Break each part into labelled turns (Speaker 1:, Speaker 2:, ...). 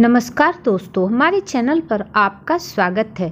Speaker 1: नमस्कार दोस्तों हमारे चैनल पर आपका स्वागत है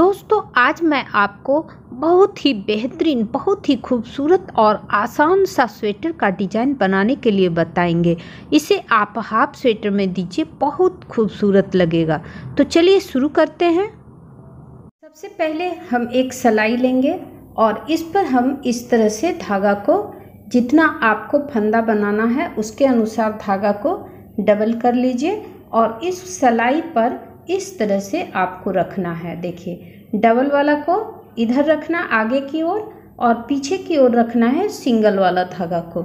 Speaker 1: दोस्तों आज मैं आपको बहुत ही बेहतरीन बहुत ही खूबसूरत और आसान सा स्वेटर का डिज़ाइन बनाने के लिए बताएंगे इसे आप हाफ स्वेटर में दीजिए बहुत खूबसूरत लगेगा तो चलिए शुरू करते हैं सबसे पहले हम एक सलाई लेंगे और इस पर हम इस तरह से धागा को जितना आपको फंदा बनाना है उसके अनुसार धागा को डबल कर लीजिए और इस सलाई पर इस तरह से आपको रखना है देखिए डबल वाला को इधर रखना आगे की ओर और पीछे की ओर रखना है सिंगल वाला धागा को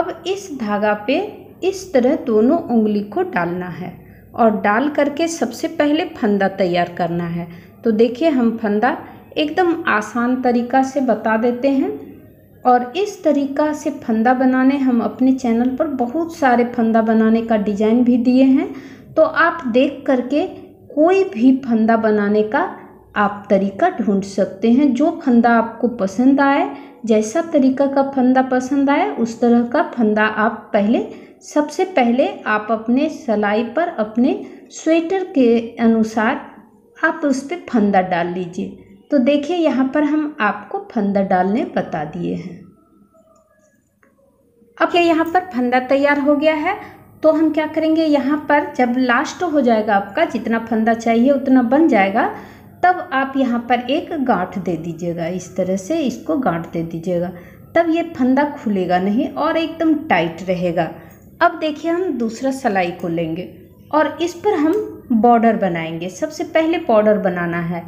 Speaker 1: अब इस धागा पे इस तरह दोनों उंगली को डालना है और डाल करके सबसे पहले फंदा तैयार करना है तो देखिए हम फंदा एकदम आसान तरीका से बता देते हैं और इस तरीका से फंदा बनाने हम अपने चैनल पर बहुत सारे फंदा बनाने का डिज़ाइन भी दिए हैं तो आप देख करके कोई भी फंदा बनाने का आप तरीका ढूंढ सकते हैं जो फंदा आपको पसंद आए जैसा तरीका का फंदा पसंद आए उस तरह का फंदा आप पहले सबसे पहले आप अपने सलाई पर अपने स्वेटर के अनुसार आप उस पर फंदा डाल लीजिए तो देखिए यहाँ पर हम आपको फंदा डालने बता दिए हैं अब ये यहाँ पर फंदा तैयार हो गया है तो हम क्या करेंगे यहाँ पर जब लास्ट हो जाएगा आपका जितना फंदा चाहिए उतना बन जाएगा तब आप यहाँ पर एक गांठ दे दीजिएगा इस तरह से इसको गांठ दे दीजिएगा तब ये फंदा खुलेगा नहीं और एकदम टाइट रहेगा अब देखिए हम दूसरा सलाई को लेंगे और इस पर हम बॉर्डर बनाएंगे सबसे पहले बॉर्डर बनाना है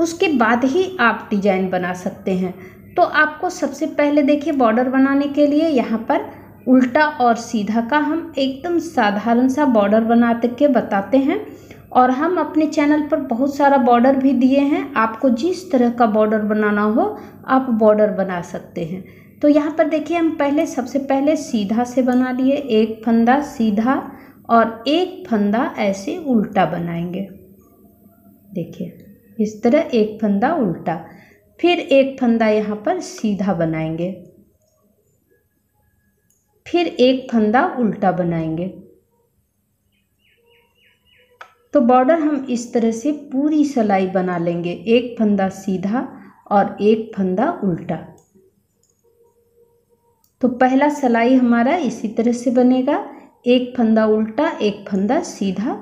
Speaker 1: उसके बाद ही आप डिजाइन बना सकते हैं तो आपको सबसे पहले देखिए बॉर्डर बनाने के लिए यहाँ पर उल्टा और सीधा का हम एकदम साधारण सा बॉर्डर बना के बताते हैं और हम अपने चैनल पर बहुत सारा बॉर्डर भी दिए हैं आपको जिस तरह का बॉर्डर बनाना हो आप बॉर्डर बना सकते हैं तो यहाँ पर देखिए हम पहले सबसे पहले सीधा से बना लिए एक फंदा सीधा और एक फंदा ऐसे उल्टा बनाएंगे देखिए इस तरह एक फंदा उल्टा फिर एक फंदा यहाँ पर सीधा बनाएंगे फिर एक फंदा उल्टा बनाएंगे तो बॉर्डर हम इस तरह से पूरी सलाई बना लेंगे एक फंदा सीधा और एक फंदा उल्टा तो पहला सलाई हमारा इसी तरह से बनेगा एक फंदा उल्टा एक फंदा सीधा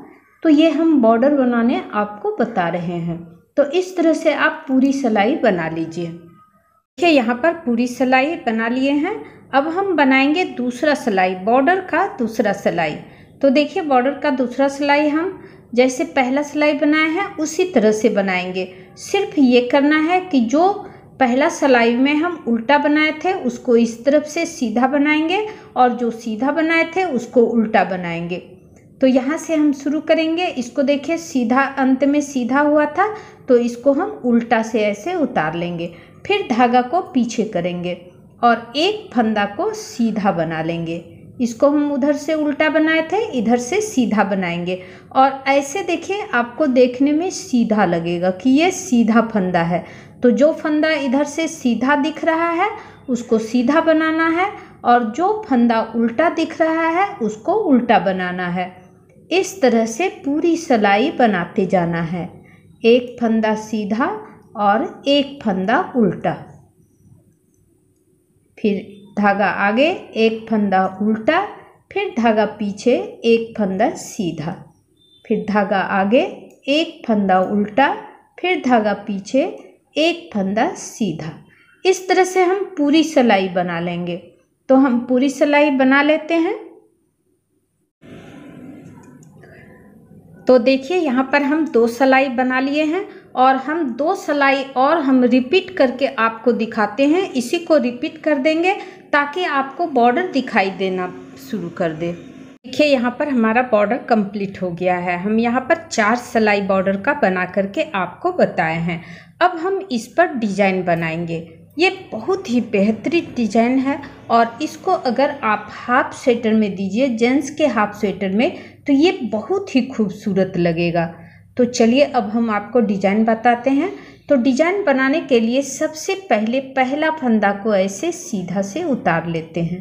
Speaker 1: तो ये हम बॉर्डर बनाने आपको बता रहे हैं तो इस तरह से आप पूरी सिलाई बना लीजिए देखिए यहाँ पर पूरी सिलाई बना लिए हैं अब हम बनाएंगे दूसरा सिलाई बॉर्डर का दूसरा सिलाई तो देखिए बॉर्डर का दूसरा सिलाई हम जैसे पहला सिलाई बनाए हैं उसी तरह से बनाएंगे सिर्फ ये करना है कि जो पहला सिलाई में हम उल्टा बनाए थे उसको इस तरफ से सीधा बनाएंगे और जो सीधा बनाए थे उसको उल्टा बनाएंगे तो यहाँ से हम शुरू करेंगे इसको देखिए सीधा अंत में सीधा हुआ था तो इसको हम उल्टा से ऐसे उतार लेंगे फिर धागा को पीछे करेंगे और एक फंदा को सीधा बना लेंगे इसको हम उधर से उल्टा बनाए थे इधर से सीधा बनाएंगे और ऐसे देखिए आपको देखने में सीधा लगेगा कि ये सीधा फंदा है तो जो फंदा इधर से सीधा दिख रहा है उसको सीधा बनाना है और जो फंदा उल्टा दिख रहा है उसको उल्टा बनाना है इस तरह से पूरी सलाई बनाते जाना है एक फंदा सीधा और एक फंदा उल्टा फिर धागा आगे एक फंदा उल्टा फिर धागा पीछे एक फंदा सीधा फिर धागा आगे एक फंदा उल्टा फिर धागा पीछे एक फंदा सीधा इस तरह से हम पूरी सलाई बना लेंगे तो हम पूरी सलाई बना लेते हैं तो देखिए यहाँ पर हम दो सलाई बना लिए हैं और हम दो सलाई और हम रिपीट करके आपको दिखाते हैं इसी को रिपीट कर देंगे ताकि आपको बॉर्डर दिखाई देना शुरू कर दे देखिए यहाँ पर हमारा बॉर्डर कंप्लीट हो गया है हम यहाँ पर चार सलाई बॉर्डर का बना करके आपको बताए हैं अब हम इस पर डिजाइन बनाएंगे ये बहुत ही बेहतरीन डिजाइन है और इसको अगर आप हाफ स्वेटर में दीजिए जेंट्स के हाफ स्वेटर में तो ये बहुत ही खूबसूरत लगेगा तो चलिए अब हम आपको डिज़ाइन बताते हैं तो डिज़ाइन बनाने के लिए सबसे पहले पहला फंदा को ऐसे सीधा से उतार लेते हैं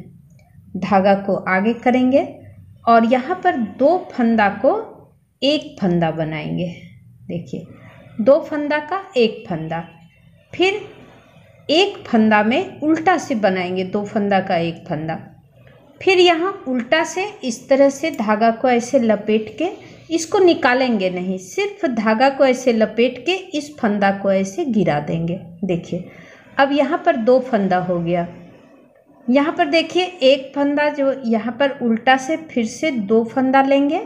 Speaker 1: धागा को आगे करेंगे और यहाँ पर दो फंदा को एक फंदा बनाएंगे देखिए दो फंदा का एक फंदा फिर एक फंदा में उल्टा से बनाएंगे दो फंदा का एक फंदा फिर यहाँ उल्टा से इस तरह से धागा को ऐसे लपेट के इसको निकालेंगे नहीं सिर्फ धागा को ऐसे लपेट के इस फंदा को ऐसे गिरा देंगे देखिए अब यहाँ पर दो फंदा हो गया यहाँ पर देखिए एक फंदा जो यहाँ पर उल्टा से फिर से दो फंदा लेंगे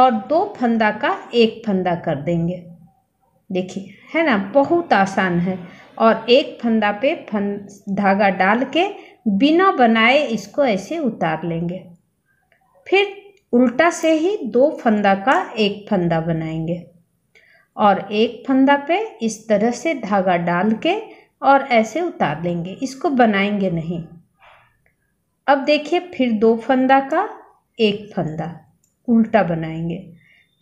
Speaker 1: और दो फंदा का एक फंदा कर देंगे देखिए है ना बहुत आसान है और एक फंदा पे फंद धागा डाल के बिना बनाए इसको ऐसे उतार लेंगे फिर उल्टा से ही दो फंदा का एक फंदा बनाएंगे और एक फंदा पे इस तरह से धागा डाल के और ऐसे उतार लेंगे इसको बनाएंगे नहीं अब देखिए फिर दो फंदा का एक फंदा उल्टा बनाएंगे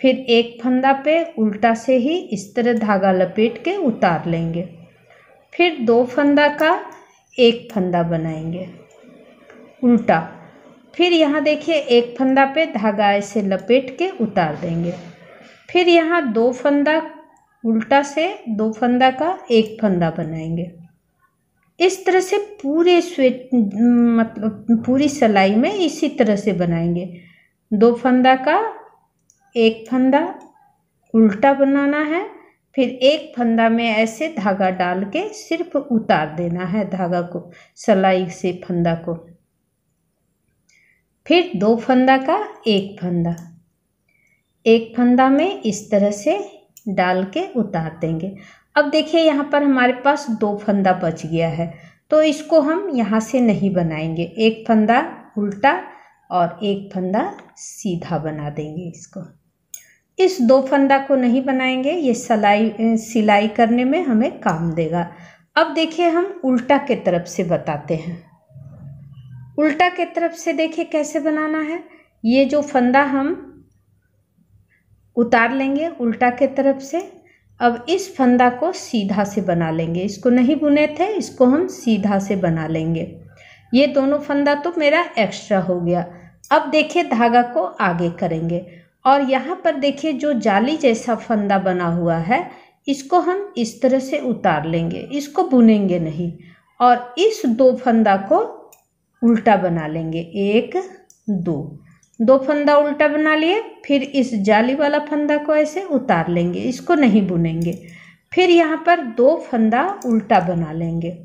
Speaker 1: फिर एक फंदा पे उल्टा से ही इस तरह धागा लपेट के उतार लेंगे फिर दो फंदा का एक फंदा बनाएंगे उल्टा फिर यहाँ देखिए एक फंदा पे धागा ऐसे लपेट के उतार देंगे फिर यहाँ दो फंदा उल्टा से दो फंदा का एक फंदा बनाएंगे इस तरह से पूरे स्वेट मतलब पूरी सलाई में इसी तरह से बनाएंगे दो फंदा का एक फंदा उल्टा बनाना है फिर एक फंदा में ऐसे धागा डाल के सिर्फ उतार देना है धागा को सलाई से फंदा को फिर दो फंदा का एक फंदा एक फंदा में इस तरह से डाल के उतार देंगे अब देखिए यहाँ पर हमारे पास दो फंदा बच गया है तो इसको हम यहाँ से नहीं बनाएंगे एक फंदा उल्टा और एक फंदा सीधा बना देंगे इसको इस दो फंदा को नहीं बनाएंगे ये सिलाई सिलाई करने में हमें काम देगा अब देखिए हम उल्टा के तरफ से बताते हैं उल्टा के तरफ से देखिए कैसे बनाना है ये जो फंदा हम उतार लेंगे उल्टा के तरफ से अब इस फंदा को सीधा से बना लेंगे इसको नहीं बुने थे इसको हम सीधा से बना लेंगे ये दोनों फंदा तो मेरा एक्स्ट्रा हो गया अब देखिए धागा को आगे करेंगे और यहाँ पर देखिए जो जाली जैसा फंदा बना हुआ है इसको हम इस तरह से उतार लेंगे इसको बुनेंगे नहीं और इस दो फंदा को उल्टा बना लेंगे एक दो दो फंदा उल्टा बना लिए फिर इस जाली वाला फंदा को ऐसे उतार लेंगे इसको नहीं बुनेंगे फिर यहाँ पर दो फंदा उल्टा बना लेंगे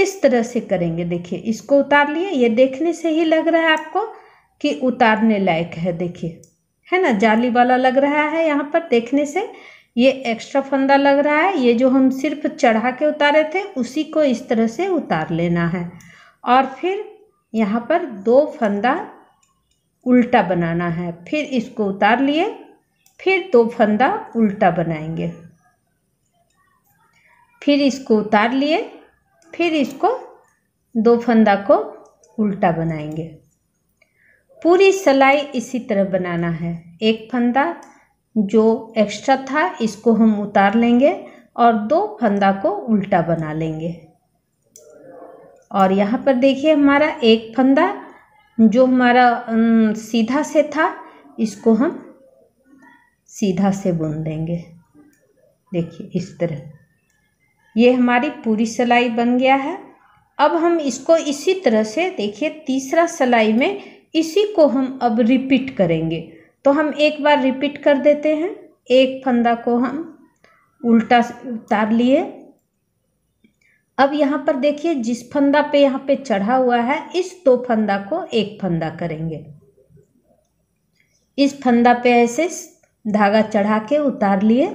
Speaker 1: इस तरह से करेंगे देखिए इसको उतार लिए ये देखने से ही लग रहा है आपको कि उतारने लायक है देखिए है ना जाली वाला लग रहा है यहाँ पर देखने से ये एक्स्ट्रा फंदा लग रहा है ये जो हम सिर्फ चढ़ा के उतारे थे उसी को इस तरह से उतार लेना है और फिर यहाँ पर दो फंदा उल्टा बनाना है फिर इसको उतार लिए फिर दो फंदा उल्टा बनाएंगे फिर इसको उतार लिए फिर इसको दो फंदा को उल्टा बनाएंगे पूरी सिलाई इसी तरह बनाना है एक फंदा जो एक्स्ट्रा था इसको हम उतार लेंगे और दो फंदा को उल्टा बना लेंगे और यहाँ पर देखिए हमारा एक फंदा जो हमारा सीधा से था इसको हम सीधा से बुन देंगे देखिए इस तरह ये हमारी पूरी सिलाई बन गया है अब हम इसको इसी तरह से देखिए तीसरा सिलाई में इसी को हम अब रिपीट करेंगे तो हम एक बार रिपीट कर देते हैं एक फंदा को हम उल्टा उतार लिए अब यहाँ पर देखिए जिस फंदा पे यहाँ पे चढ़ा हुआ है इस दो फंदा को एक फंदा करेंगे इस फंदा पे ऐसे धागा चढ़ा के उतार लिए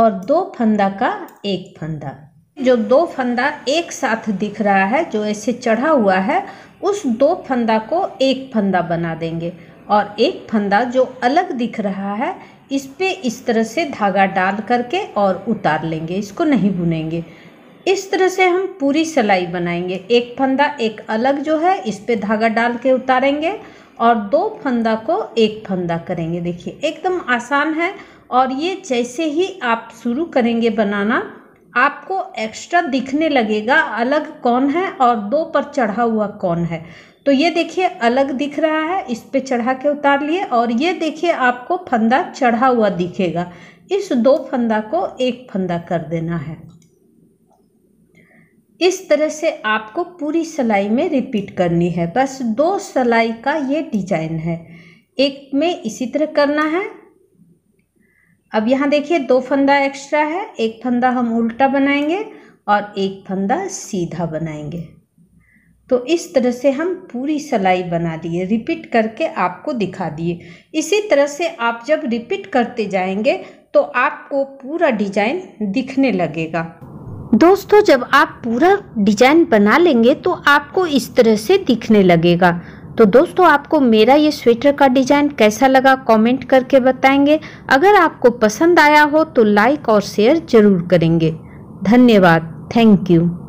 Speaker 1: और दो फंदा का एक फंदा जो दो फंदा एक साथ दिख रहा है जो ऐसे चढ़ा हुआ है उस दो फंदा को एक फंदा बना देंगे और एक फंदा जो अलग दिख रहा है इस पर इस तरह से धागा डाल करके और उतार लेंगे इसको नहीं बुनेंगे इस तरह से हम पूरी सिलाई बनाएंगे एक फंदा एक अलग जो है इस पर धागा डाल के उतारेंगे और दो फंदा को एक फंदा करेंगे देखिए एकदम आसान है और ये जैसे ही आप शुरू करेंगे बनाना आपको एक्स्ट्रा दिखने लगेगा अलग कौन है और दो पर चढ़ा हुआ कौन है तो ये देखिए अलग दिख रहा है इस पे चढ़ा के उतार लिए और ये देखिए आपको फंदा चढ़ा हुआ दिखेगा इस दो फंदा को एक फंदा कर देना है इस तरह से आपको पूरी सिलाई में रिपीट करनी है बस दो सिलाई का ये डिजाइन है एक में इसी तरह करना है अब यहाँ देखिए दो फंदा एक्स्ट्रा है एक फंदा हम उल्टा बनाएंगे और एक फंदा सीधा बनाएंगे तो इस तरह से हम पूरी सिलाई बना दिए रिपीट करके आपको दिखा दिए इसी तरह से आप जब रिपीट करते जाएंगे तो आपको पूरा डिजाइन दिखने लगेगा दोस्तों जब आप पूरा डिजाइन बना लेंगे तो आपको इस तरह से दिखने लगेगा तो दोस्तों आपको मेरा ये स्वेटर का डिज़ाइन कैसा लगा कमेंट करके बताएंगे अगर आपको पसंद आया हो तो लाइक और शेयर ज़रूर करेंगे धन्यवाद थैंक यू